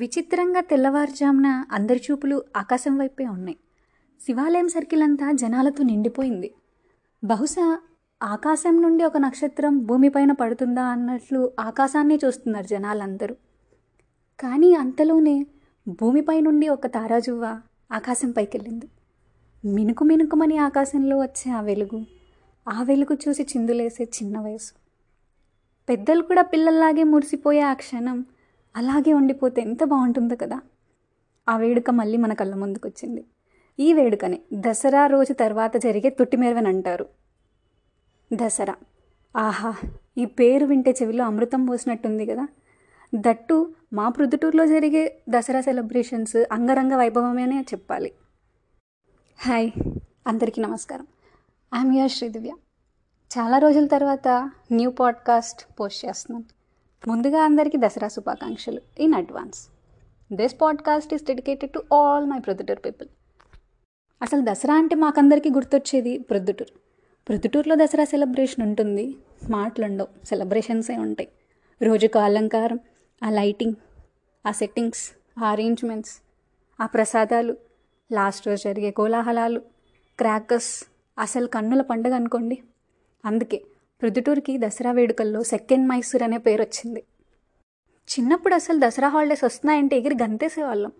విచిత్రంగా తెల్లవారుజామున అందరి చూపులు ఆకాశం వైపే ఉన్నాయి శివాలయం సర్కిల్ అంతా జనాలతో నిండిపోయింది బహుశా ఆకాశం నుండి ఒక నక్షత్రం భూమిపైన పడుతుందా అన్నట్లు ఆకాశాన్ని చూస్తున్నారు జనాలందరూ కానీ అంతలోనే భూమిపై నుండి ఒక తారాజువ్వ ఆకాశం పైకెళ్ళింది మినుకు మినుకుమని ఆకాశంలో వచ్చే ఆ వెలుగు ఆ వెలుగు చూసి చిందులేసే చిన్న వయసు పెద్దలు కూడా పిల్లల్లాగే మురిసిపోయే ఆ క్షణం అలాగే ఉండిపోతే ఎంత బాగుంటుందో కదా ఆ వేడుక మళ్ళీ మన కళ్ళ ముందుకు వచ్చింది ఈ వేడుకనే దసరా రోజు తర్వాత జరిగే తుట్టిమెరవని అంటారు దసరా ఆహా ఈ పేరు వింటే చెవిలో అమృతం పోసినట్టుంది కదా దట్టు మా ప్రొద్దుటూరులో జరిగే దసరా సెలబ్రేషన్స్ అంగరంగ వైభవమేనే చెప్పాలి హాయ్ అందరికీ నమస్కారం ఐఎమ్ యూర్ శ్రీదివ్య చాలా రోజుల తర్వాత న్యూ పాడ్కాస్ట్ పోస్ట్ చేస్తున్నాను ముందుగా అందరికీ దసరా శుభాకాంక్షలు in advance this podcast is dedicated to all my Proddatur people అసలు దసరా అంటే మాకందరికీ గుర్తొచ్చేది ప్రొద్దుటూరు ప్రొద్దుటూరులో దసరా సెలబ్రేషన్ ఉంటుంది మాటలుండవు సెలబ్రేషన్సే ఉంటాయి రోజుకు అలంకారం ఆ లైటింగ్ ఆ సెట్టింగ్స్ ఆ అరేంజ్మెంట్స్ ఆ ప్రసాదాలు లాస్ట్ రోజు జరిగే కోలాహలాలు క్రాకర్స్ అసలు కన్నుల పండుగ అనుకోండి అందుకే ప్రొద్దుటూరుకి దసరా వేడుకల్లో సెకండ్ మైసూర్ అనే పేరు వచ్చింది చిన్నప్పుడు అసలు దసరా హాలిడేస్ వస్తున్నాయంటే ఎగిరి గంతేసేవాళ్ళం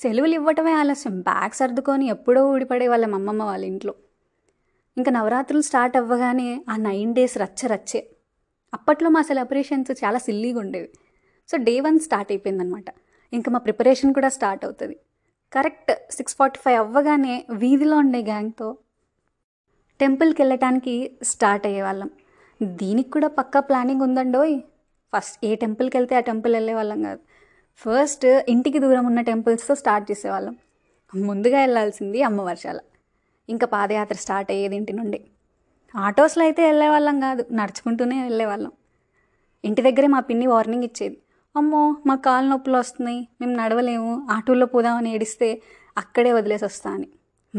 సెలవులు ఇవ్వటమే ఆలస్యం బ్యాగ్ సర్దుకొని ఎప్పుడో ఊడిపడే వాళ్ళ అమ్మమ్మ వాళ్ళ ఇంట్లో ఇంకా నవరాత్రులు స్టార్ట్ అవ్వగానే ఆ నైన్ డేస్ రచ్చ రచ్చే అప్పట్లో మా సెలబ్రేషన్స్ చాలా సిల్లీగా ఉండేవి సో డే వన్ స్టార్ట్ అయిపోయిందనమాట ఇంకా మా ప్రిపరేషన్ కూడా స్టార్ట్ అవుతుంది కరెక్ట్ సిక్స్ ఫార్టీ ఫైవ్ అవ్వగానే వీధిలో ఉండే గ్యాంగ్తో టెంపుల్కి వెళ్ళటానికి స్టార్ట్ అయ్యేవాళ్ళం దీనికి కూడా పక్కా ప్లానింగ్ ఉందండోయ్ ఫస్ట్ ఏ టెంపుల్కి వెళ్తే ఆ టెంపుల్ వెళ్ళే వాళ్ళం కాదు ఫస్ట్ ఇంటికి దూరం ఉన్న టెంపుల్స్తో స్టార్ట్ చేసేవాళ్ళం ముందుగా వెళ్ళాల్సింది అమ్మవర్షాల ఇంకా పాదయాత్ర స్టార్ట్ అయ్యేది ఇంటి నుండి ఆటోస్లో అయితే వెళ్ళే వాళ్ళం కాదు నడుచుకుంటూనే వెళ్ళేవాళ్ళం ఇంటి దగ్గరే మా పిన్ని వార్నింగ్ ఇచ్చేది అమ్మో మా కాలు నొప్పులు వస్తున్నాయి మేము నడవలేము ఆటోలో పోదామని ఏడిస్తే అక్కడే వదిలేసి వస్తా అని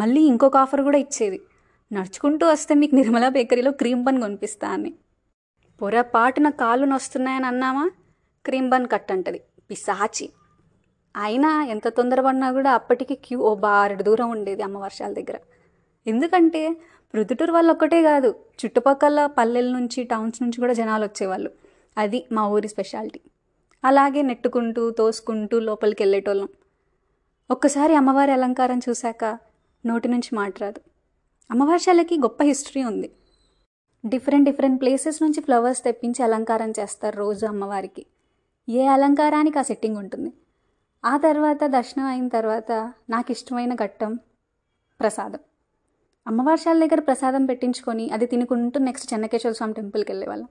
మళ్ళీ ఇంకొక ఆఫర్ కూడా ఇచ్చేది నడుచుకుంటూ వస్తే మీకు నిర్మలా బేకరీలో క్రీమ్ బన్ కొనిపిస్తా అని పొరపాటున కాళ్ళు నొస్తున్నాయని అన్నామా క్రీమ్ బన్ కట్ అంటది పిసాచి అయినా ఎంత తొందరపడినా కూడా అప్పటికి క్యూ ఓ బారుడు దూరం ఉండేది అమ్మ వర్షాల దగ్గర ఎందుకంటే ప్రొద్దుటూరు వాళ్ళు ఒక్కటే కాదు చుట్టుపక్కల పల్లెల నుంచి టౌన్స్ నుంచి కూడా జనాలు వచ్చేవాళ్ళు అది మా ఊరి స్పెషాలిటీ అలాగే నెట్టుకుంటూ తోసుకుంటూ లోపలికి వెళ్ళేటోళ్ళం ఒక్కసారి అమ్మవారి అలంకారం చూశాక నోటి నుంచి మాట్లాదు అమ్మవార్షాలకి గొప్ప హిస్టరీ ఉంది డిఫరెంట్ డిఫరెంట్ ప్లేసెస్ నుంచి ఫ్లవర్స్ తెప్పించి అలంకారం చేస్తారు రోజు అమ్మవారికి ఏ అలంకారానికి ఆ సెట్టింగ్ ఉంటుంది ఆ తర్వాత దర్శనం అయిన తర్వాత నాకు ఇష్టమైన ఘట్టం ప్రసాదం అమ్మవార్షాల దగ్గర ప్రసాదం పెట్టించుకొని అది తినుకుంటూ నెక్స్ట్ చెన్నకేశ్వర స్వామి టెంపుల్కి వెళ్ళేవాళ్ళం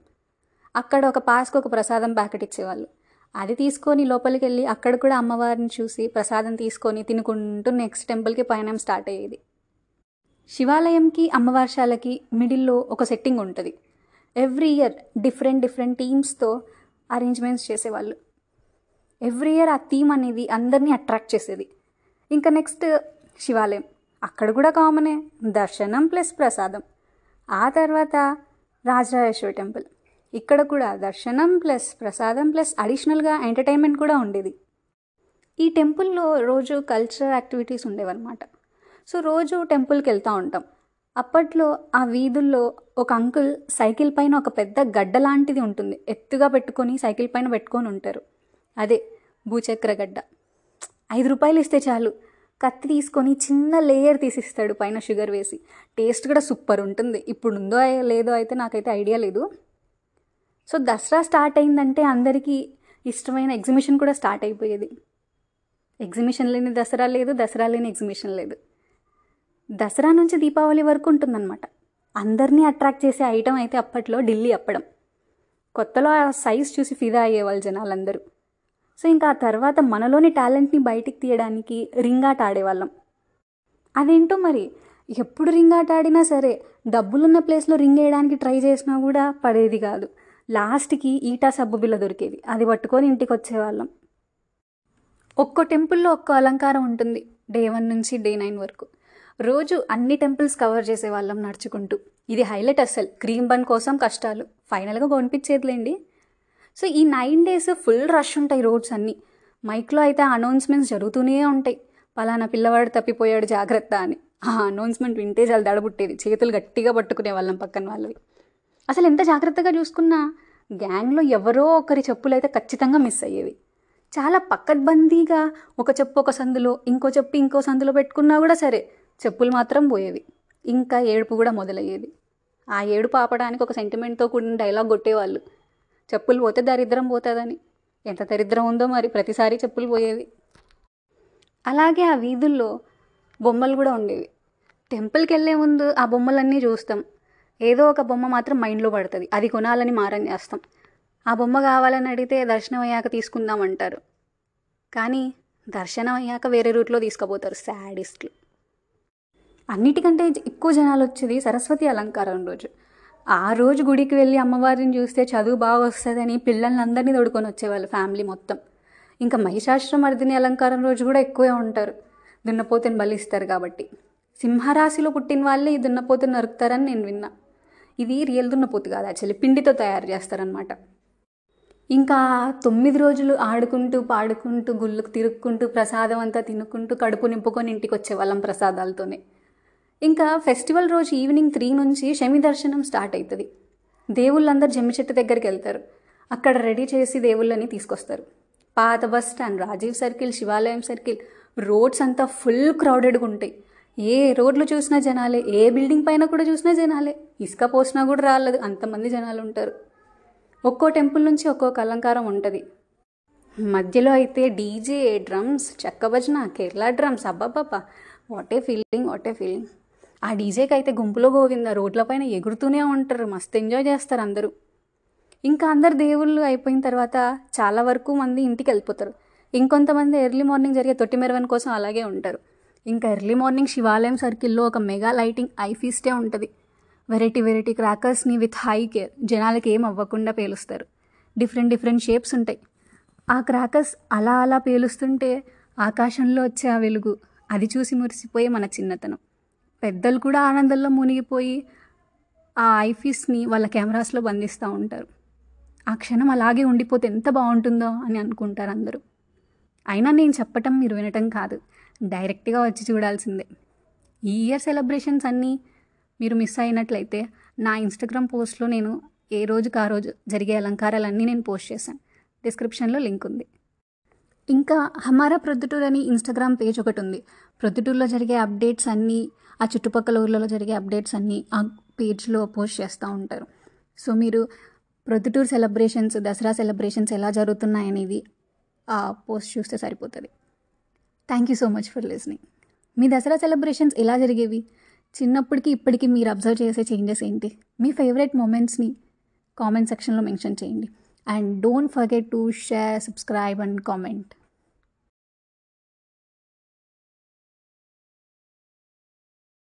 అక్కడ ఒక పాస్కి ఒక ప్రసాదం ప్యాకెట్ ఇచ్చేవాళ్ళు అది తీసుకొని లోపలికి వెళ్ళి అక్కడ కూడా అమ్మవారిని చూసి ప్రసాదం తీసుకొని తినుకుంటూ నెక్స్ట్ టెంపుల్కి పయనం స్టార్ట్ అయ్యేది శివాలయంకి అమ్మవార్షాలకి మిడిల్లో ఒక సెట్టింగ్ ఉంటుంది ఎవ్రీ ఇయర్ డిఫరెంట్ డిఫరెంట్ టీమ్స్తో అరేంజ్మెంట్స్ చేసేవాళ్ళు ఎవ్రీ ఇయర్ ఆ థీమ్ అనేది అందరినీ అట్రాక్ట్ చేసేది ఇంకా నెక్స్ట్ శివాలయం అక్కడ కూడా కామనే దర్శనం ప్లస్ ప్రసాదం ఆ తర్వాత రాజరాజేశ్వరి టెంపుల్ ఇక్కడ కూడా దర్శనం ప్లస్ ప్రసాదం ప్లస్ అడిషనల్గా ఎంటర్టైన్మెంట్ కూడా ఉండేది ఈ టెంపుల్లో రోజు కల్చరల్ యాక్టివిటీస్ ఉండేవన్నమాట సో రోజు టెంపుల్కి వెళ్తూ ఉంటాం అప్పట్లో ఆ వీధుల్లో ఒక అంకుల్ సైకిల్ పైన ఒక పెద్ద గడ్డ లాంటిది ఉంటుంది ఎత్తుగా పెట్టుకొని సైకిల్ పైన పెట్టుకొని ఉంటారు అదే భూచక్ర గడ్డ ఐదు రూపాయలు ఇస్తే చాలు కత్తి తీసుకొని చిన్న లేయర్ తీసిస్తాడు పైన షుగర్ వేసి టేస్ట్ కూడా సూపర్ ఉంటుంది ఇప్పుడు ఉందో లేదో అయితే నాకైతే ఐడియా లేదు సో దసరా స్టార్ట్ అయిందంటే అందరికీ ఇష్టమైన ఎగ్జిబిషన్ కూడా స్టార్ట్ అయిపోయేది ఎగ్జిబిషన్ లేని దసరా లేదు దసరా లేని ఎగ్జిబిషన్ లేదు దసరా నుంచి దీపావళి వరకు ఉంటుందన్నమాట అందరినీ అట్రాక్ట్ చేసే ఐటెం అయితే అప్పట్లో ఢిల్లీ అప్పడం కొత్తలో ఆ సైజ్ చూసి ఫిదా అయ్యేవాళ్ళు జనాలందరూ సో ఇంకా ఆ తర్వాత మనలోని టాలెంట్ని బయటికి తీయడానికి రింగాట ఆడేవాళ్ళం అదేంటో మరి ఎప్పుడు రింగాట ఆడినా సరే డబ్బులున్న ప్లేస్లో రింగ్ వేయడానికి ట్రై చేసినా కూడా పడేది కాదు లాస్ట్కి ఈటా సబ్బు బిల్ల దొరికేది అది పట్టుకొని ఇంటికి వచ్చేవాళ్ళం ఒక్కో టెంపుల్లో ఒక్కో అలంకారం ఉంటుంది డే వన్ నుంచి డే నైన్ వరకు రోజు అన్ని టెంపుల్స్ కవర్ చేసే వాళ్ళం నడుచుకుంటూ ఇది హైలైట్ అసలు క్రీమ్ బన్ కోసం కష్టాలు ఫైనల్గా కొనిపించేదిలేండి సో ఈ నైన్ డేస్ ఫుల్ రష్ ఉంటాయి రోడ్స్ అన్నీ మైక్లో అయితే అనౌన్స్మెంట్స్ జరుగుతూనే ఉంటాయి పలానా పిల్లవాడు తప్పిపోయాడు జాగ్రత్త అని ఆ అనౌన్స్మెంట్ వింటే చాలా దడబుట్టేది చేతులు గట్టిగా పట్టుకునే వాళ్ళం పక్కన వాళ్ళవి అసలు ఎంత జాగ్రత్తగా చూసుకున్నా గ్యాంగ్లో ఎవరో ఒకరి చెప్పులు అయితే ఖచ్చితంగా మిస్ అయ్యేవి చాలా పక్కబందీగా ఒక చెప్పు ఒక సందులో ఇంకో చెప్పు ఇంకో సందులో పెట్టుకున్నా కూడా సరే చెప్పులు మాత్రం పోయేవి ఇంకా ఏడుపు కూడా మొదలయ్యేది ఆ ఏడుపు ఆపడానికి ఒక సెంటిమెంట్తో కూడిన డైలాగ్ కొట్టేవాళ్ళు చెప్పులు పోతే దరిద్రం పోతుందని ఎంత దరిద్రం ఉందో మరి ప్రతిసారి చెప్పులు పోయేవి అలాగే ఆ వీధుల్లో బొమ్మలు కూడా ఉండేవి టెంపుల్కి వెళ్ళే ముందు ఆ బొమ్మలన్నీ చూస్తాం ఏదో ఒక బొమ్మ మాత్రం మైండ్లో పడుతుంది అది కొనాలని మారం చేస్తాం ఆ బొమ్మ కావాలని అడిగితే దర్శనం అయ్యాక తీసుకుందాం అంటారు కానీ దర్శనం అయ్యాక వేరే రూట్లో తీసుకుపోతారు శాడిస్ట్లు అన్నిటికంటే ఎక్కువ జనాలు వచ్చేది సరస్వతి అలంకారం రోజు ఆ రోజు గుడికి వెళ్ళి అమ్మవారిని చూస్తే చదువు బాగా వస్తుందని పిల్లల్ని తోడుకొని వచ్చేవాళ్ళు ఫ్యామిలీ మొత్తం ఇంకా మహిషాశ్రమర్దిని అలంకారం రోజు కూడా ఎక్కువే ఉంటారు దున్నపోతుని బలిస్తారు కాబట్టి సింహరాశిలో పుట్టిన వాళ్ళే ఈ దున్నపోతుని నరుకుతారని నేను విన్నా ఇది రియల్ దున్నపోతు కాదు యాక్చువల్లీ పిండితో తయారు చేస్తారనమాట ఇంకా తొమ్మిది రోజులు ఆడుకుంటూ పాడుకుంటూ గుళ్ళకు తిరుక్కుంటూ ప్రసాదం అంతా తినుకుంటూ కడుపు నింపుకొని ఇంటికి వచ్చేవాళ్ళం ప్రసాదాలతోనే ఇంకా ఫెస్టివల్ రోజు ఈవినింగ్ త్రీ నుంచి శమి దర్శనం స్టార్ట్ అవుతుంది దేవుళ్ళందరూ జమ్మి చెట్టు దగ్గరికి వెళ్తారు అక్కడ రెడీ చేసి దేవుళ్ళని తీసుకొస్తారు పాత బస్ స్టాండ్ రాజీవ్ సర్కిల్ శివాలయం సర్కిల్ రోడ్స్ అంతా ఫుల్ క్రౌడెడ్గా ఉంటాయి ఏ రోడ్లు చూసినా జనాలే ఏ బిల్డింగ్ పైన కూడా చూసినా జనాలే ఇసుక పోసినా కూడా రాలేదు అంతమంది జనాలు ఉంటారు ఒక్కో టెంపుల్ నుంచి ఒక్కొక్క అలంకారం ఉంటుంది మధ్యలో అయితే డీజే డ్రమ్స్ చెక్క భజన కేరళ డ్రమ్స్ అబ్బాబాబా what a feeling what a feeling ఆ డీజేకి అయితే గుంపులో గోవింద రోడ్ల పైన ఎగురుతూనే ఉంటారు మస్తు ఎంజాయ్ చేస్తారు అందరూ ఇంకా అందరు దేవుళ్ళు అయిపోయిన తర్వాత చాలా వరకు మంది ఇంటికి వెళ్ళిపోతారు ఇంకొంతమంది ఎర్లీ మార్నింగ్ జరిగే తొట్టి మెరవన్ కోసం అలాగే ఉంటారు ఇంకా ఎర్లీ మార్నింగ్ శివాలయం సర్కిల్లో ఒక మెగా లైటింగ్ ఐ ఫీస్టే ఉంటుంది వెరైటీ వెరైటీ క్రాకర్స్ని విత్ హై కేర్ జనాలకి ఏం అవ్వకుండా పేలుస్తారు డిఫరెంట్ డిఫరెంట్ షేప్స్ ఉంటాయి ఆ క్రాకర్స్ అలా అలా పేలుస్తుంటే ఆకాశంలో వచ్చే ఆ వెలుగు అది చూసి మురిసిపోయే మన చిన్నతనం పెద్దలు కూడా ఆనందంలో మునిగిపోయి ఆ ఐఫీస్ని వాళ్ళ కెమెరాస్లో బంధిస్తూ ఉంటారు ఆ క్షణం అలాగే ఉండిపోతే ఎంత బాగుంటుందో అని అనుకుంటారు అందరూ అయినా నేను చెప్పటం మీరు వినటం కాదు డైరెక్ట్గా వచ్చి చూడాల్సిందే ఈ ఇయర్ సెలబ్రేషన్స్ అన్నీ మీరు మిస్ అయినట్లయితే నా ఇన్స్టాగ్రామ్ పోస్ట్లో నేను ఏ రోజుకి ఆ రోజు జరిగే అలంకారాలన్నీ నేను పోస్ట్ చేశాను డిస్క్రిప్షన్లో లింక్ ఉంది ఇంకా హమారా ప్రొద్దుటూర్ అని ఇన్స్టాగ్రామ్ పేజ్ ఒకటి ఉంది ప్రొద్దుటూరులో జరిగే అప్డేట్స్ అన్నీ ఆ చుట్టుపక్కల ఊర్లలో జరిగే అప్డేట్స్ అన్నీ ఆ పేజ్లో పోస్ట్ చేస్తూ ఉంటారు సో మీరు ప్రొద్దుటూరు సెలబ్రేషన్స్ దసరా సెలబ్రేషన్స్ ఎలా జరుగుతున్నాయనేది ఆ పోస్ట్ చూస్తే సరిపోతుంది thank you so much for listening మీ దసరా సెలబ్రేషన్స్ ఎలా జరిగేవి చిన్నప్పటికి ఇప్పటికి మీరు అబ్జర్వ్ చేసే చేంజెస్ ఏంటి మీ ఫేవరెట్ మూమెంట్స్ని కామెంట్ సెక్షన్లో మెన్షన్ చేయండి and don't forget to share subscribe and comment